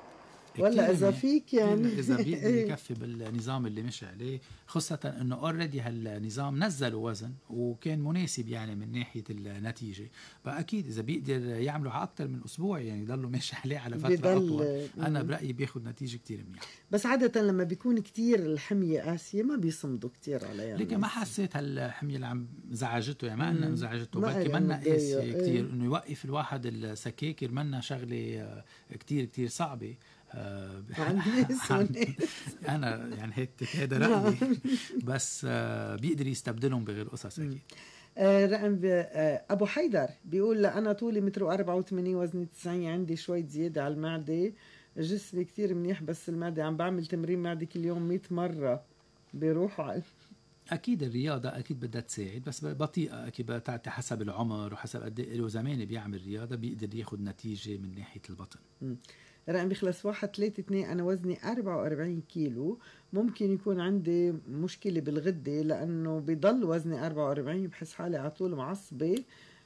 ولا اذا يعني، فيك يعني اذا بيقدر إيه. يكفي بالنظام اللي مشي عليه خاصه انه اوريدي هالنظام نزلوا وزن وكان مناسب يعني من ناحيه النتيجه فاكيد اذا بيقدر يعملوا على اكثر من اسبوع يعني يضلوا ماشي عليه على فتره اطول انا برايي بياخذ نتيجه كثير منيحه بس عاده لما بيكون كثير الحميه قاسيه ما بيصمدوا كثير عليها يعني. لكن ما حسيت هالحميه اللي عم زعجته يعني ما انه زعجته بل يعني منا قاسيه إيه. كثير انه يوقف الواحد السكاكر منا شغله آه، كثير كثير صعبه هندس انا يعني هيك هذا نعم. رقمي بس آه، بيقدر يستبدلهم بغير قصص اكيد رقم آه، آه، ابو حيدر بيقول انا طولي متر و84 وزني 90 عندي شوي زياده على المعده جسمي كثير منيح بس المعده عم بعمل تمرين معده كل يوم 100 مره بيروح على اكيد الرياضه اكيد بدها تساعد بس بطيئه اكيد بتعطي حسب العمر وحسب قد ايه, إيه،, إيه،, إيه، زمان بيعمل رياضه بيقدر ياخذ نتيجه من ناحيه البطن رقم بيخلص واحد ثلاثة اثنين أنا وزني أربعة وأربعين كيلو ممكن يكون عندي مشكلة بالغدة لأنه بضل وزني أربعة وأربعين بحس حالي على طول معصبة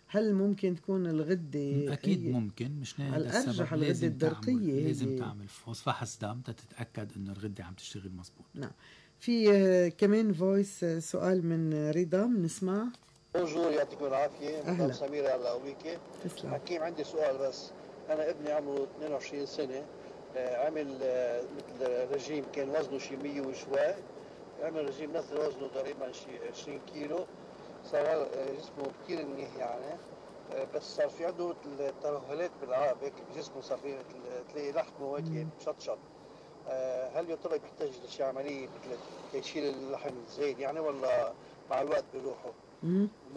هل ممكن تكون الغدة أكيد هي ممكن مش ناهي الأرجح الغدة الدرقية لازم تعمل فحص فحص دم تتأكد إنه الغدة عم تشتغل مزبوط نعم في آه، كمان فويس آه، سؤال من آه، رضا بنسمع بونجور يعطيكم العافية أهلا نعم، سميرة الله يقويكي تسلم حكيم عندي سؤال بس انا ابني عمره 22 سنه آه، عمل آه، مثل رجيم كان وزنه شي 100 وشوي عمل رجيم نزل وزنه تقريبا شي 20 كيلو صار آه، جسمه كثير منيح يعني بس صار في عنده ترهلات بالعقب هيك بجسمه صار في تلاقي لحمه هيك مشطشط هل يا ترى بيحتاج لشي عمليه مثل تشيل اللحم الزايد يعني ولا مع الوقت بيروحوا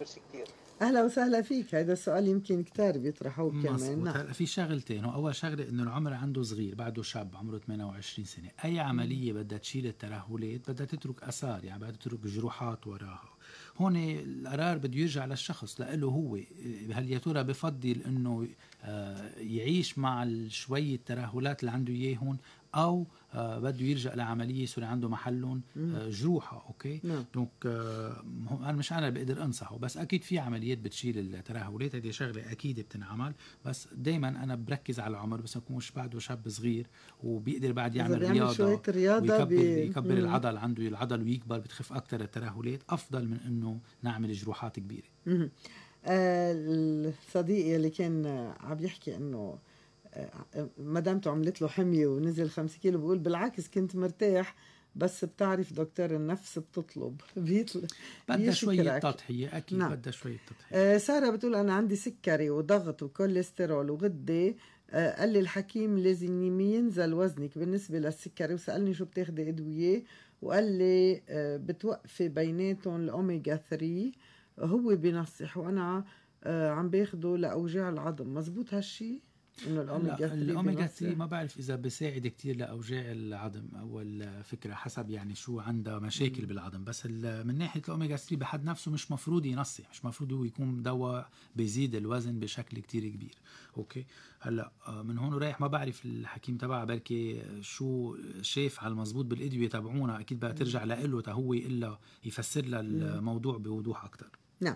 مش كثير اهلا وسهلا فيك هذا السؤال يمكن كتار بيطرحوه كمان نعم. في شغلتين اول شغله انه العمر عنده صغير بعده شاب عمره 28 سنه اي عمليه بدها تشيل الترهلات بدها تترك اثار يعني بدها تترك جروحات وراها هون القرار بده يرجع للشخص لإله هو هل يا ترى بفضل انه آه، يعيش مع شويه الترهلات اللي عنده اياهم او آه، بده يلجا لعمليه يصير عنده محلهم آه، جروحه اوكي نعم. دونك آه، انا مش انا بقدر انصحه بس اكيد في عمليات بتشيل الترهلات هذه شغله اكيد بتنعمل بس دائما انا بركز على العمر بس مش بعده شاب صغير وبيقدر بعد يعمل رياضه شويه رياضه ويكبر, بي... يكبر العضل عنده العضل ويكبر بتخف اكثر الترهلات افضل من انه نعمل جروحات كبيره آه الصديق اللي كان عم يحكي انه ما عملت له حميه ونزل خمس كيلو بقول بالعكس كنت مرتاح بس بتعرف دكتور النفس بتطلب بيطل... بدها شوية تضحية أكيد نعم. بدها شوية تضحية آه سارة بتقول أنا عندي سكري وضغط وكوليسترول وغدة آه قال لي الحكيم لازم ينزل وزنك بالنسبة للسكري وسألني شو بتاخدي أدوية وقال لي آه بتوقفي بيناتهم الأوميجا 3 هو بنصح وأنا آه عم باخده لأوجاع العظم مزبوط هالشي؟ انه الاوميجا 3 الاوميجا 3 ما بعرف اذا بيساعد كثير لاوجاع العظم او الفكره حسب يعني شو عندها مشاكل بالعظم بس من ناحيه الاوميجا 3 بحد نفسه مش مفروض ينصي مش مفروض هو يكون دواء بيزيد الوزن بشكل كثير كبير اوكي هلا آه، من هون ورايح ما بعرف الحكيم تبعها بركي شو شاف على المزبوط بالادويه تبعونا اكيد بدها ترجع له تهوي إلا يفسر لها الموضوع بوضوح اكثر نعم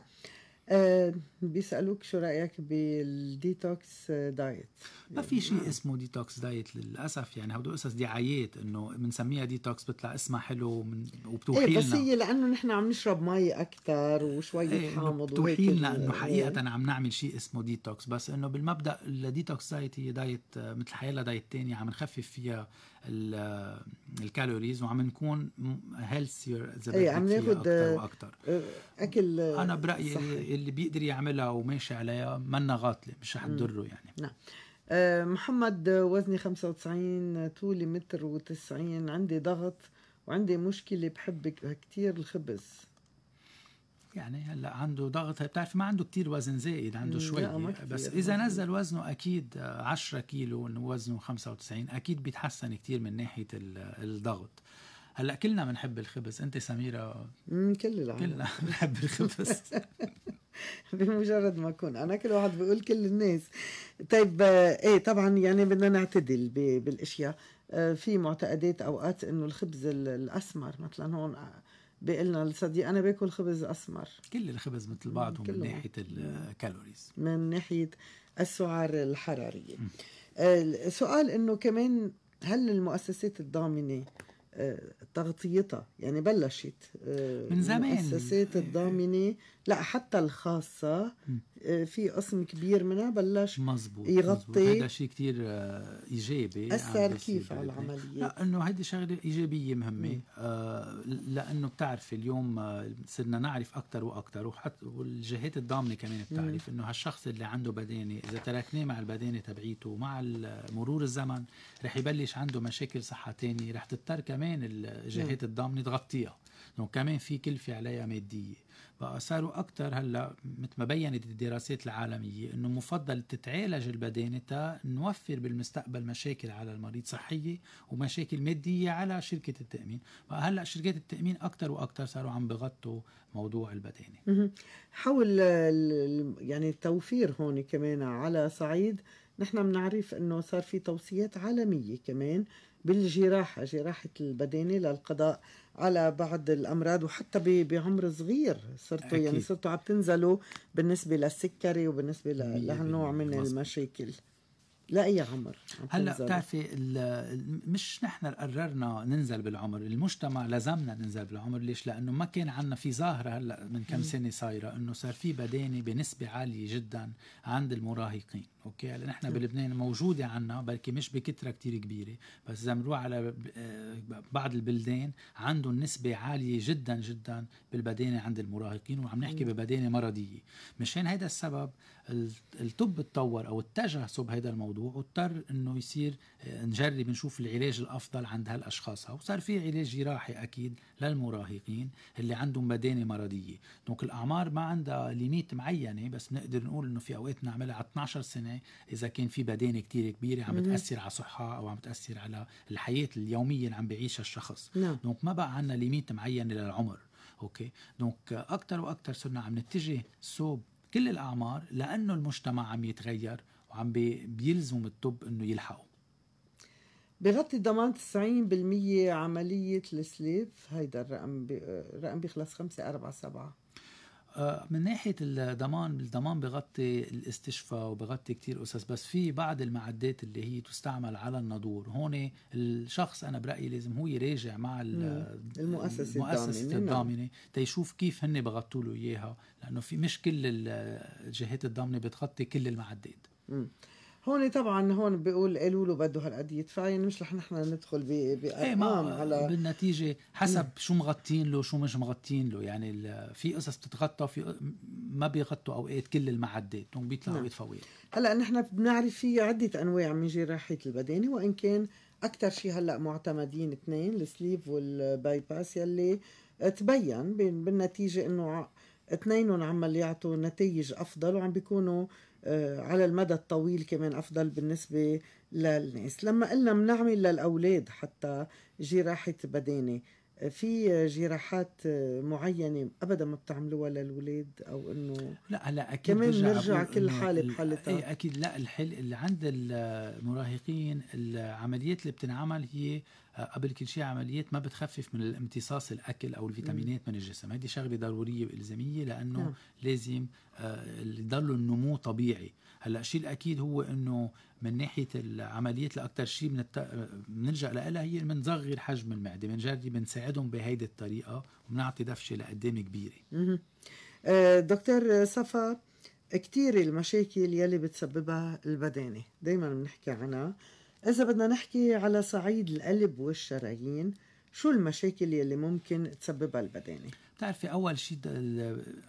آه، بيسالوك شو رايك بالديتوكس دايت يعني ما في شيء اسمه ديتوكس دايت للاسف يعني هدول قصص دعايات انه بنسميها ديتوكس بتطلع اسمها حلو وبتوحي لنا ايه بس هي لانه نحن عم نشرب مي اكثر وشوي ايه حامض بتوحي لنا انه إيه. حقيقه ايه. عم نعمل شيء اسمه ديتوكس بس انه بالمبدا الديتوكس دايت هي دايت آه، مثل حيلا دايت ثانيه عم نخفف فيها الكالوريز وعم نكون هيلثير اذا بدك عم ناخذ اكثر آه، اكل آه، انا برايي صحي. اللي بيقدر يعملها وماشي عليها منا غاطله مش رح تضره يعني نعم آه، محمد وزني 95 طولي متر و90 عندي ضغط وعندي مشكلة بحب كثير الخبز يعني هلا عنده ضغط بتعرف ما عنده كتير وزن زائد عنده شوي بس اذا نزل وزنه اكيد 10 كيلو وزنه 95 اكيد بيتحسن كتير من ناحيه الضغط هلا كلنا بنحب الخبز انت سميره كل العالم كلنا بنحب الخبز بمجرد ما اكون انا كل واحد بيقول كل الناس طيب آه، ايه طبعا يعني بدنا نعتدل بالاشياء آه، في معتقدات اوقات انه الخبز الاسمر مثلا هون آه، بقلنا لصديق انا باكل خبز اسمر كل الخبز مثل بعضه من ناحيه الكالوريز من ناحيه السعر الحراريه السؤال انه كمان هل المؤسسات الضامنه آه، تغطيتها يعني بلشت آه، من زمان المؤسسات إيه، إيه. الضامنة لا حتى الخاصة آه، في قسم كبير منها بلش مزبوط يغطي هذا شيء كثير آه، ايجابي اثر كيف على العمليه؟ لا انه هيدي شغله ايجابيه مهمه آه لانه بتعرفي اليوم آه، صرنا نعرف اكثر واكثر وحتى والجهات الضامنه كمان بتعرف انه هالشخص اللي عنده بدانه اذا تركناه مع البدانه تبعيته مع مرور الزمن رح يبلش عنده مشاكل صحه ثانيه رح تضطر كمان الجهات الضامنه تغطيها كمان في كلفه عليها ماديه بقى صاروا أكثر هلا مثل ما بينت الدراسات العالمية إنه مفضل تتعالج البدانة نوفر بالمستقبل مشاكل على المريض صحية ومشاكل مادية على شركة التأمين بقى هلا شركات التأمين أكثر وأكثر صاروا عم بغطوا موضوع البدانة حول يعني التوفير هون كمان على صعيد نحن بنعرف انه صار في توصيات عالميه كمان بالجراحه جراحه البدانه للقضاء على بعض الامراض وحتى بعمر صغير صرتوا يعني أكيد. يعني صرتوا عم تنزلوا بالنسبه للسكري وبالنسبه لهالنوع من مصر. المشاكل لاي عمر هلا بتعرفي مش نحن قررنا ننزل بالعمر المجتمع لزمنا ننزل بالعمر ليش لانه ما كان عندنا في ظاهره هلا من كم سنه صايره انه صار في بدانه بنسبه عاليه جدا عند المراهقين اوكي هلا نحن بلبنان موجوده عنا بلكي مش بكتره كتير كبيره بس اذا بنروح على آه، بعض البلدان عندهم نسبه عاليه جدا جدا بالبدانه عند المراهقين وعم نحكي ببدانه مرضيه مشان هيدا السبب الطب تطور او اتجه صوب هذا الموضوع واضطر انه يصير آه، نجرب نشوف العلاج الافضل عند هالاشخاص وصار في علاج جراحي اكيد للمراهقين اللي عندهم بدانه مرضيه دونك الاعمار ما عندها ليميت معينه بس بنقدر نقول انه في اوقات نعملها على 12 سنه اذا كان في بدانه كتير كبيره عم بتاثر على صحه او عم بتاثر على الحياه اليوميه اللي عم بيعيشها الشخص نعم. دونك ما بقى عندنا ليميت معينه للعمر اوكي دونك اكثر واكثر صرنا عم نتجه صوب كل الاعمار لانه المجتمع عم يتغير وعم بيلزم الطب انه يلحقه بغطي ضمان 90% عملية السليف هيدا الرقم بي... رقم بيخلص 7 آه، من ناحيه الضمان الضمان بغطي الاستشفاء وبغطي كتير قصص بس في بعض المعدات اللي هي تستعمل على النادور هون الشخص انا برايي لازم هو يراجع مع المؤسسه المؤسسه الضامنه نعم. تيشوف كيف هن بغطوا له اياها لانه في مش كل الجهات الضامنه بتغطي كل المعدات مم. هون طبعا هون بيقول قالوا له بده هالقد يدفع يعني مش رح نحن ندخل بارقام إيه، على بالنتيجه حسب شو مغطين له شو مش مغطين له يعني في قصص بتتغطى في ما بيغطوا اوقات كل المعدات هم بيطلعوا نعم. يدفعوا هلا نحن بنعرف في عده انواع من جراحه البدانه وان كان اكثر شيء هلا معتمدين اثنين السليف والباي باس يلي تبين بالنتيجه انه اثنينهم عم يعطوا نتائج افضل وعم بيكونوا آه، على المدى الطويل كمان أفضل بالنسبة للناس لما قلنا بنعمل للأولاد حتى جراحة بدانة في جراحات معينه ابدا ما بتعملوها للولاد او انه لا هلا اكيد كمان نرجع كل حاله إيه، بحالتها اي اكيد لا الحل اللي عند المراهقين العمليات اللي بتنعمل هي آه، قبل كل شيء عمليات ما بتخفف من الامتصاص الاكل او الفيتامينات من الجسم هذه شغله ضروريه والزاميه لانه نعم. لازم آه، يضل النمو طبيعي هلا الشيء الاكيد هو انه من ناحيه العمليات الاكثر شيء بنت... بنلجا لها هي بنصغر حجم المعده بنجرب بنساعدهم بهيدي الطريقه وبنعطي دفشه لقدام كبيره آه، دكتور صفا كثير المشاكل يلي بتسببها البدانه دائما بنحكي عنها اذا بدنا نحكي على صعيد القلب والشرايين شو المشاكل يلي ممكن تسببها البدانه بتعرفي أول شيء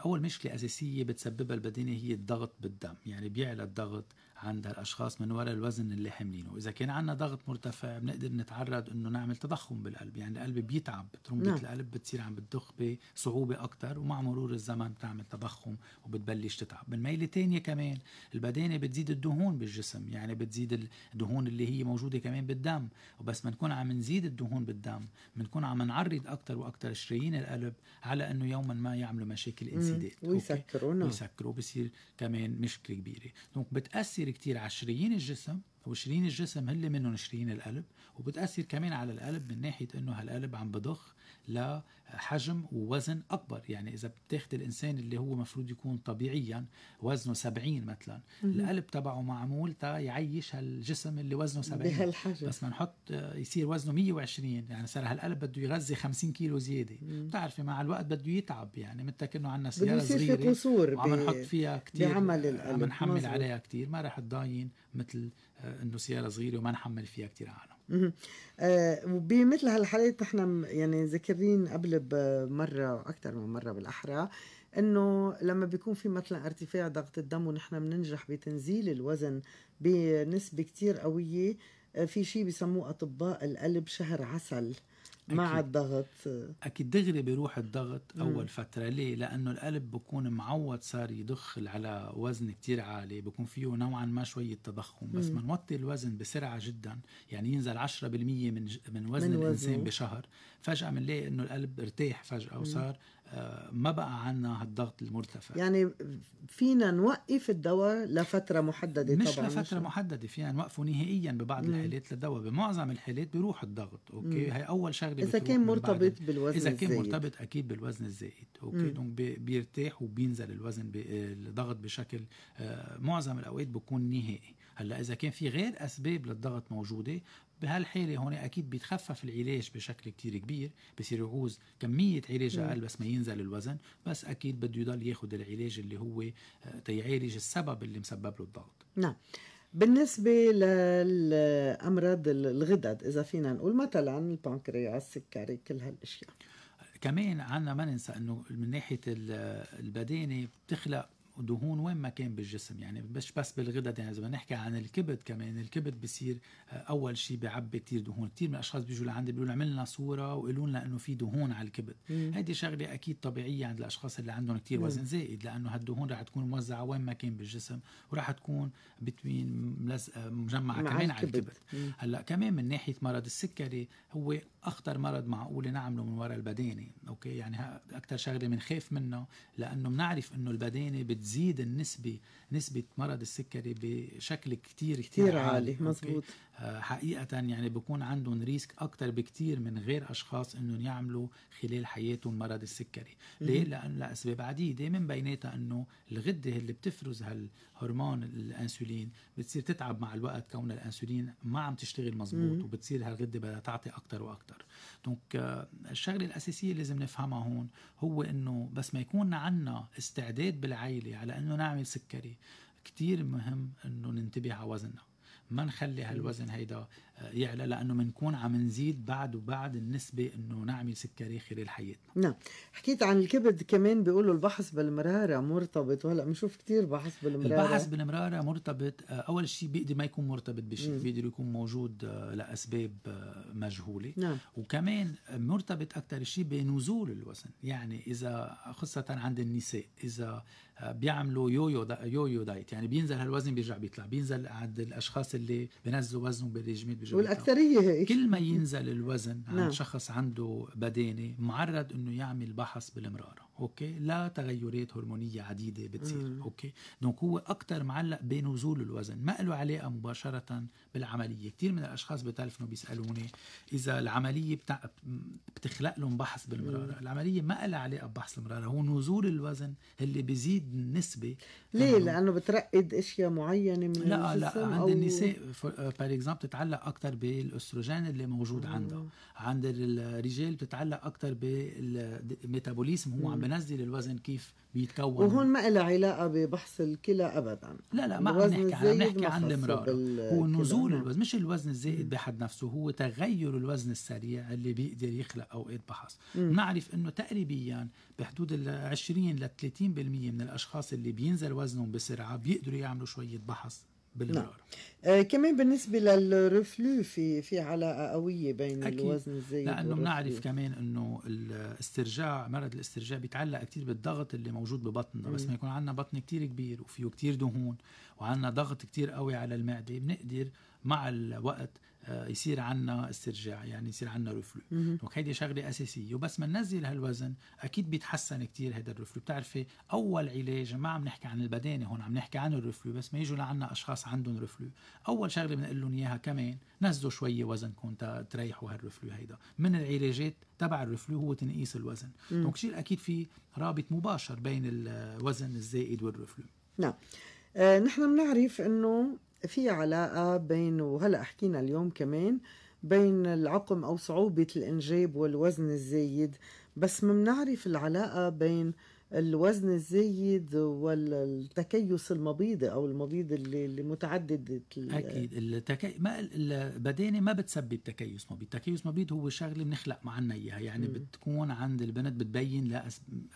أول مشكلة أساسية بتسببها البدينه هي الضغط بالدم يعني بيعلى الضغط عند الأشخاص من وراء الوزن اللي حاملينه إذا كان عندنا ضغط مرتفع بنقدر نتعرض أنه نعمل تضخم بالقلب يعني القلب بيتعب ترمبه نعم. القلب بتصير عم بتضخ بصعوبة أكثر ومع مرور الزمن بتعمل تضخم وبتبلش تتعب من ميلة تانية كمان البدانة بتزيد الدهون بالجسم يعني بتزيد الدهون اللي هي موجودة كمان بالدم وبس ما نكون عم نزيد الدهون بالدم بنكون عم نعرض أكثر وأكثر شرايين القلب على على انه يوما ما يعملوا مشاكل انسداد ويسكرونا نعم. ويسكروا بصير كمان مشكله كبيره دونك بتاثر كثير على شريين الجسم وشرين الجسم هن منهم شرين القلب وبتاثر كمان على القلب من ناحيه انه هالقلب عم بضخ لحجم ووزن أكبر يعني إذا بتاخد الإنسان اللي هو مفروض يكون طبيعيا وزنه 70 مثلا القلب تبعه معمول تا يعيش هالجسم اللي وزنه 70 بهالحجم بس ما نحط يصير وزنه 120 يعني صار هالقلب بده يغذي 50 كيلو زيادة بتعرفي مع الوقت بده يتعب يعني مثل كأنه عندنا سيارة صغيرة بده يصير في قصور وعم نحط فيها كثير بعمل آه، القلب عم نحمل عليها كثير ما راح تضاين مثل آه، انه سياره صغيره وما نحمل فيها كثير عالم آه بمثل هالحالات نحن يعني ذاكرين قبل بمره اكثر من مره بالاحرى انه لما بيكون في مثلا ارتفاع ضغط الدم ونحن بننجح بتنزيل الوزن بنسبه كتير قويه آه، في شيء بسموه اطباء القلب شهر عسل مع الضغط اكيد دغري بيروح الضغط اول م. فتره ليه لانه القلب بكون معود صار يدخل على وزن كتير عالي بكون فيه نوعا ما شويه تضخم بس بنوطي الوزن بسرعه جدا يعني ينزل 10% من من وزن من الانسان بشهر فجاه بنلاقي انه القلب ارتاح فجاه وصار آه، ما بقى عنا هالضغط المرتفع يعني فينا نوقف الدواء لفترة محددة مش طبعا لفترة مش محددة فينا نوقفه نهائيا ببعض مم. الحالات للدواء بمعظم الحالات بيروح الضغط اوكي مم. هي أول شغلة إذا كان مرتبط بالوزن الزائد إذا كان الزائد. مرتبط أكيد بالوزن الزائد اوكي دونك بيرتاح وبينزل الوزن الضغط بشكل آه، معظم الأوقات بيكون نهائي هلا إذا كان في غير أسباب للضغط موجودة بهالحاله هون اكيد بيتخفف العلاج بشكل كتير كبير بصير يعوز كميه علاج اقل بس ما ينزل الوزن بس اكيد بده يضل ياخذ العلاج اللي هو آه، تيعالج السبب اللي مسبب له الضغط نعم بالنسبة للأمراض الغدد إذا فينا نقول مثلا البنكرياس السكري كل هالأشياء كمان عنا ما ننسى أنه من ناحية البدانة بتخلق دهون وين ما كان بالجسم يعني مش بس بالغدد يعني اذا بدنا نحكي عن الكبد كمان الكبد بصير آه، اول شيء بيعبي كثير دهون كثير من الاشخاص بيجوا لعندي بيقولوا عملنا صوره وقالوا لنا انه في دهون على الكبد هذه شغله اكيد طبيعيه عند الاشخاص اللي عندهم كثير وزن زائد لانه هالدهون رح تكون موزعه وين ما كان بالجسم وراح تكون بتوين ملزقه آه، مجمعه كمان على الكبد هلا كمان من ناحيه مرض السكري هو اخطر مرض معقول نعمله من وراء البدانه اوكي يعني اكثر شغله بنخاف من منه لانه بنعرف انه البدانه بتزيد النسبه نسبه مرض السكري بشكل كتير كتير عالي مزبوط حقيقة يعني بيكون عندهم ريسك أكتر بكتير من غير أشخاص إنهم يعملوا خلال حياتهم مرض السكري ليه؟ لأن لأسباب عديدة من بيناتها إنه الغدة اللي بتفرز هالهرمون الأنسولين بتصير تتعب مع الوقت كون الأنسولين ما عم تشتغل مزبوط وبتصير هالغدة بدها تعطي أكتر وأكتر دونك آه، الشغلة الأساسية اللي لازم نفهمها هون هو إنه بس ما يكون عنا استعداد بالعيلة على إنه نعمل سكري كتير مهم إنه ننتبه على وزننا ما نخلي هالوزن هيدا آه، يعلى لانه بنكون عم نزيد بعد وبعد النسبه انه نعمل سكري خلال حياتنا نعم حكيت عن الكبد كمان بيقولوا البحث بالمراره مرتبط وهلا بنشوف كثير بحث بالمراره البحث بالمراره مرتبط آه، اول شيء بيقدر ما يكون مرتبط بشيء بيقدر يكون موجود آه، لاسباب مجهوله نعم. وكمان مرتبط اكثر شيء بنزول الوزن يعني اذا خاصه عند النساء اذا بيعملوا يويو دا يويو دايت يعني بينزل هالوزن بيرجع بيطلع بينزل عند الاشخاص اللي بينزلوا وزنهم بالرجيم بيرجع والاكثريه هيك كل ما ينزل الوزن عند نعم. شخص عنده بدانه معرض انه يعمل بحث بالمراره اوكي لا تغيرات هرمونيه عديده بتصير مم. اوكي دونك هو اكثر معلق بنزول الوزن ما له علاقه مباشره بالعملية كثير من الأشخاص بتلفنوا بيسألوني إذا العملية بتا... بتخلق لهم بحث بالمرارة العملية ما لها علاقة ببحث المرارة هو نزول الوزن اللي بيزيد النسبة ليه لأنه بترقد أشياء معينة من لا لا عند أو... النساء بار اكزامبل بتتعلق أكثر بالأستروجين اللي موجود عندها عند الرجال بتتعلق أكثر بالميتابوليزم هو عم بنزل الوزن كيف بيتكون وهون ما لها علاقه ببحص الكلى ابدا لا لا ما عم نحكي عن نحكي عن المرار هو نزول نعم. الوزن مش الوزن الزائد بحد نفسه هو تغير الوزن السريع اللي بيقدر يخلق اوقات بحص بنعرف انه تقريبا بحدود ال 20 ل 30% من الاشخاص اللي بينزل وزنهم بسرعه بيقدروا يعملوا شويه بحص بالمرارة نعم. آه كمان بالنسبة للرفلو في في علاقة قوية بين أكيد. الوزن الزايد لأنه بنعرف كمان إنه الاسترجاع مرض الاسترجاع بيتعلق كتير بالضغط اللي موجود ببطننا بس ما يكون عندنا بطن كتير كبير وفيه كتير دهون وعندنا ضغط كتير قوي على المعدة بنقدر مع الوقت آه، يصير عنا استرجاع يعني يصير عنا رفلو دونك هيدي شغله اساسيه وبس ما ننزل هالوزن اكيد بيتحسن كتير هذا الرفلو بتعرفي اول علاج ما عم نحكي عن البدانه هون عم نحكي عن الرفلو بس ما يجوا لعنا اشخاص عندهم رفلو اول شغله بنقول لهم اياها كمان نزلوا شويه وزنكم تريحوا هالرفلو هيدا من العلاجات تبع الرفلو هو تنقيس الوزن دونك شيء اكيد في رابط مباشر بين الوزن الزائد والرفلو نعم آه، نحن بنعرف انه في علاقة بين وهلأ حكينا اليوم كمان بين العقم أو صعوبة الإنجاب والوزن الزايد بس ما بنعرف العلاقة بين الوزن الزايد والتكيس المبيضي او المبيض اللي, اللي متعدد اكيد التكي... ما البدانه ما بتسبب تكيس مبيض، تكيس مبيض هو شغله بنخلق معنا اياها، يعني م. بتكون عند البنت بتبين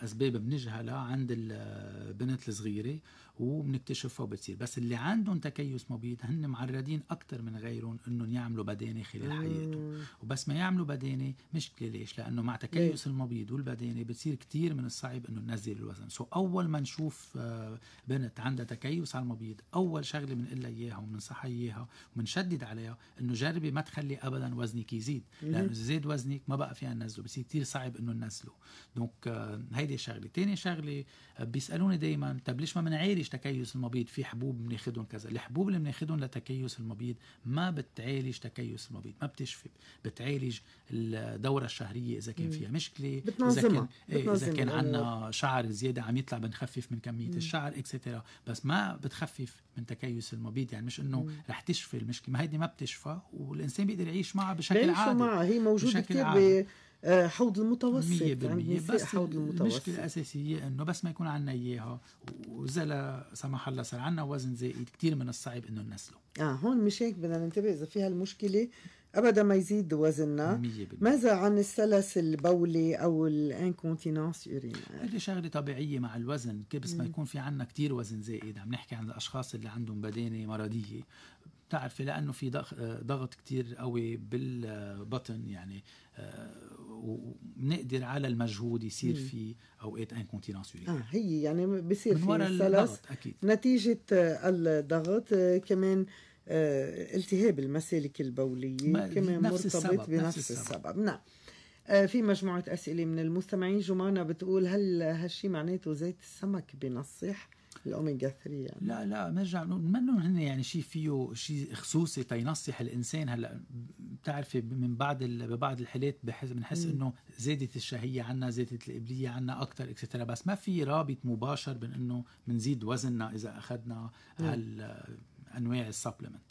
لاسباب بنجهلها عند البنت الصغيره وبنكتشفها وبتصير بس اللي عندهم تكيس مبيض هن معرضين اكثر من غيرهم انهم يعملوا بدانه خلال حياتهم وبس ما يعملوا بدانه مشكله ليش لانه مع تكيس المبيض والبدانه بتصير كثير من الصعب انه ننزل الوزن سو اول ما نشوف آه، بنت عندها تكيس على المبيض اول شغله بنقول اياها وبننصحها اياها وبنشدد عليها انه جربي ما تخلي ابدا وزنك يزيد لانه اذا زاد وزنك ما بقى فيها ننزله بصير كثير صعب انه ننزله دونك آه، هيدي شغله ثاني شغله بيسالوني دائما طب ليش ما بنعالج بتعالج تكيس المبيض في حبوب بناخذهم كذا الحبوب اللي بناخذهم لتكيس المبيض ما بتعالج تكيس المبيض ما بتشفي بتعالج الدوره الشهريه اذا كان فيها مشكله اذا كان إيه اذا كان عندنا يعني. شعر زياده عم يطلع بنخفف من كميه مم. الشعر اكسترا بس ما بتخفف من تكيس المبيض يعني مش انه رح تشفي المشكله ما هيدي ما بتشفى والانسان بيقدر يعيش معها بشكل عادي معها هي موجوده كثير آه، حوض المتوسط عند يعني بس حوض المتوسط المشكله الاساسيه انه بس ما يكون عندنا اياها واذا لا سمح الله صار عندنا وزن زائد كثير من الصعب انه ننسله اه هون مش هيك بدنا ننتبه اذا في هالمشكله ابدا ما يزيد وزننا ماذا عن السلس البولي او الانكونتينانس يورين هذه شغله طبيعيه مع الوزن بس ما يكون في عندنا كثير وزن زائد عم نحكي عن الاشخاص اللي عندهم بدانه مرضيه بتعرفي لانه في ضغط كتير قوي بالبطن يعني آه، وبنقدر على المجهود يصير في اوقات انكونتيننس آه هي يعني بصير في الضغط اكيد نتيجه آه، الضغط آه، كمان التهاب المسالك البوليه كمان نفس مرتبط السبب. بنفس نفس السبب, السبب. نعم في مجموعة أسئلة من المستمعين جمانة بتقول هل هالشي معناته زيت السمك بنصح؟ الاوميجا 3 يعني لا لا بنرجع بنقول منهم هن يعني شيء فيه شيء خصوصي تينصح الانسان هلا بتعرفي من بعد ببعض الحالات بحس بنحس انه زادت الشهيه عنا زادت القبليه عنا اكثر اكسترا بس ما في رابط مباشر بين انه بنزيد وزننا اذا اخذنا هال انواع السبلمنت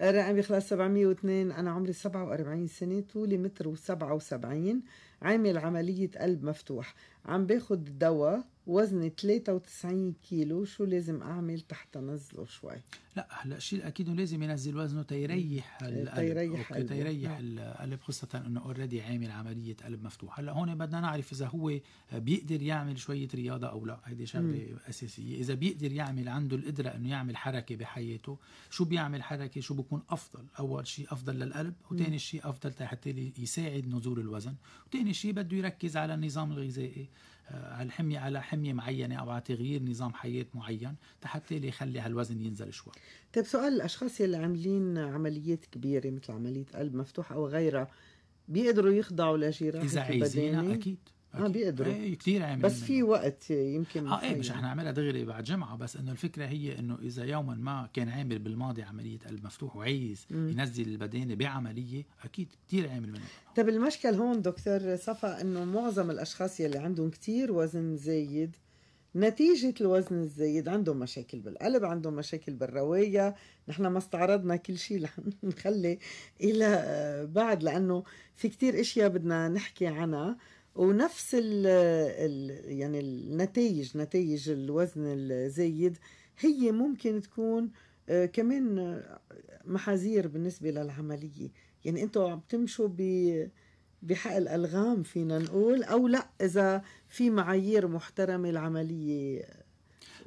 رقم بيخلص 702 انا عمري 47 سنه طولي متر و77 عامل عمليه قلب مفتوح عم باخذ دواء وزني 93 كيلو شو لازم اعمل تحت نزله شوي لا هلا الشيء الاكيد لازم ينزل وزنه تيريح إيه، القلب تيريح تيريح آه. القلب خاصه انه اوريدي عامل عمليه قلب مفتوح هلا هون بدنا نعرف اذا هو بيقدر يعمل شويه رياضه او لا هيدي شغله اساسيه اذا بيقدر يعمل عنده القدره انه يعمل حركه بحياته شو بيعمل حركه شو بكون افضل اول شيء افضل للقلب وثاني شيء افضل حتى يساعد نزول الوزن وثاني شيء بده يركز على النظام الغذائي هالحمية آه، على حمية معينة أو على تغيير نظام حياة معين تحت يخلي هالوزن ينزل شوي طيب سؤال الأشخاص يلي عاملين عمليات كبيرة مثل عملية قلب مفتوح أو غيرها بيقدروا يخضعوا لجراحة إذا عايزينها أكيد اه بيقدروا ايه كثير عاملين بس في وقت يمكن اه ايه مش رح نعملها دغري بعد جمعه بس انه الفكره هي انه اذا يوما ما كان عامل بالماضي عمليه قلب مفتوح وعايز ينزل البدانه بعمليه اكيد كثير عامل منها طب المشكل هون دكتور صفا انه معظم الاشخاص يلي عندهم كثير وزن زايد نتيجة الوزن الزايد عندهم مشاكل بالقلب عندهم مشاكل بالرواية نحن ما استعرضنا كل شيء نخلي إلى آه، بعد لأنه في كتير إشياء بدنا نحكي عنها ونفس ال الـ يعني النتائج نتائج الوزن الزايد هي ممكن تكون آه، كمان محاذير بالنسبة للعملية يعني انتوا عم تمشوا بحق الألغام فينا نقول أو لا إذا في معايير محترمة العملية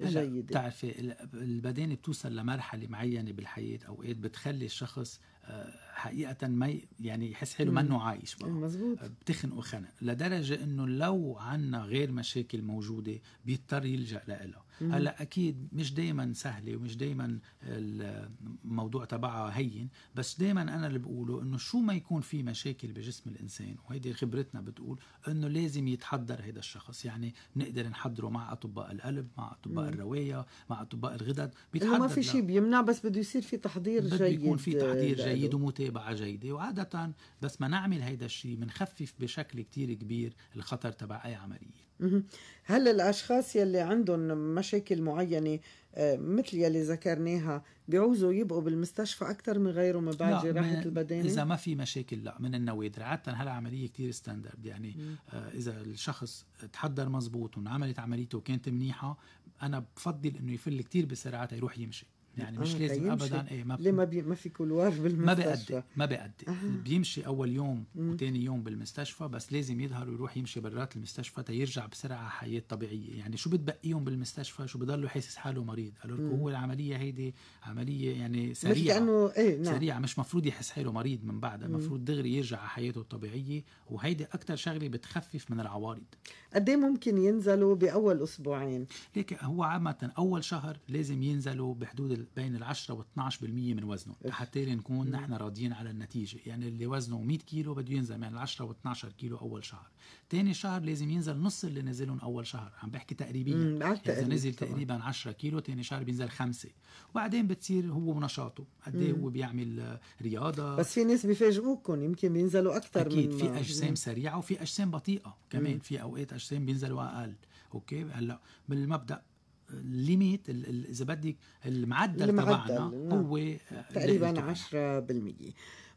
جيدة بتعرفي البدانة بتوصل لمرحلة معينة بالحياة أوقات بتخلي الشخص آه، حقيقه ما يعني يحس حلو منه عايش مزبوط بتخنقه خنق لدرجه انه لو عنا غير مشاكل موجوده بيضطر يلجا لها هلا اكيد مش دائما سهله ومش دائما الموضوع تبعها هين بس دائما انا اللي بقوله انه شو ما يكون في مشاكل بجسم الانسان وهيدي خبرتنا بتقول انه لازم يتحضر هذا الشخص يعني بنقدر نحضره مع اطباء القلب مع اطباء الروايه مع اطباء الغدد بيتحضر ما في شيء بيمنع بس بده يصير في تحضير جيد بده يكون في تحضير جيد ومتابعه متابعة جيدة وعادة بس ما نعمل هيدا الشيء بنخفف بشكل كتير كبير الخطر تبع أي عملية هل الأشخاص يلي عندهم مشاكل معينة آه، مثل يلي ذكرناها بيعوزوا يبقوا بالمستشفى اكثر من غيرهم من بعد جراحه البدانه اذا ما في مشاكل لا من النوادر عاده هالعمليه كتير ستاندرد يعني آه، اذا الشخص تحضر مزبوط وانعملت عمليته وكانت منيحه انا بفضل انه يفل كتير بسرعه يروح يمشي يعني مش آه لازم ابدا ايه ما ليه ما بي ما في كلوار بالمستشفى ما بيأدي ما بيأدي آه. بيمشي اول يوم وثاني يوم بالمستشفى بس لازم يظهر ويروح يمشي برات المستشفى تيرجع بسرعه حياه طبيعيه يعني شو بتبقيهم بالمستشفى شو بضلوا حاسس حاله مريض قالوا لكم هو العمليه هيدي عمليه يعني سريعه كانه ايه نعم. سريعه مش مفروض يحس حاله مريض من بعدها المفروض دغري يرجع حياته الطبيعيه وهيدي اكثر شغله بتخفف من العوارض قد إيه ممكن ينزلوا باول اسبوعين ليك هو عامه اول شهر لازم ينزلوا بحدود بين ال10 وال12% من وزنه لحتى نكون نحن راضيين على النتيجه يعني اللي وزنه 100 كيلو بده ينزل من ال10 و12 كيلو اول شهر ثاني شهر لازم ينزل نص اللي نزلهم اول شهر عم بحكي تقريبيا يعني اذا نزل تقريبا 10 كيلو ثاني شهر بينزل خمسة وبعدين بتصير هو ونشاطه قد إيه هو بيعمل رياضه بس في ناس بيفاجئوكم يمكن بينزلوا اكثر اكيد من في اجسام سريعه وفي اجسام بطيئه كمان في اوقات الاجسام بينزلوا اقل اوكي هلا من المبدا الليميت اذا بدك المعدل, المعدل تبعنا نعم. هو تقريبا 10%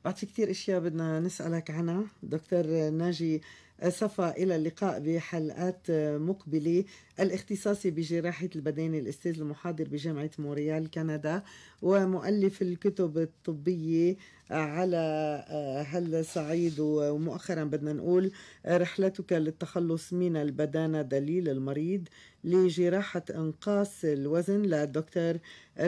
بعد في كثير اشياء بدنا نسالك عنها دكتور ناجي صفى الى اللقاء بحلقات مقبله الاختصاصي بجراحه البدين الاستاذ المحاضر بجامعه موريال كندا ومؤلف الكتب الطبيه على هالصعيد آه، ومؤخرا بدنا نقول رحلتك للتخلص من البدانة دليل المريض لجراحة انقاص الوزن للدكتور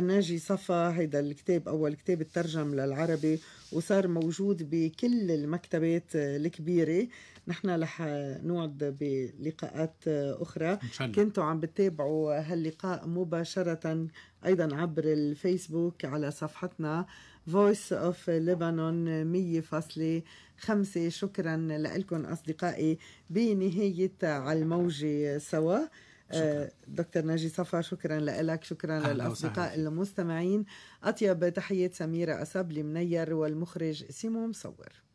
ناجي صفا هيدا الكتاب أول كتاب ترجم للعربي وصار موجود بكل المكتبات الكبيرة نحن رح نقعد بلقاءات أخرى كنتوا عم بتتابعوا هاللقاء مباشرة أيضا عبر الفيسبوك على صفحتنا فويس اوف لبنان 100.5 شكرا لكم اصدقائي بنهايه على الموجه سوا شكرا. Eh, دكتور ناجي صفا شكرا لك شكرا للاصدقاء المستمعين اطيب تحيات سميره اسبلي منير والمخرج سيمون مصور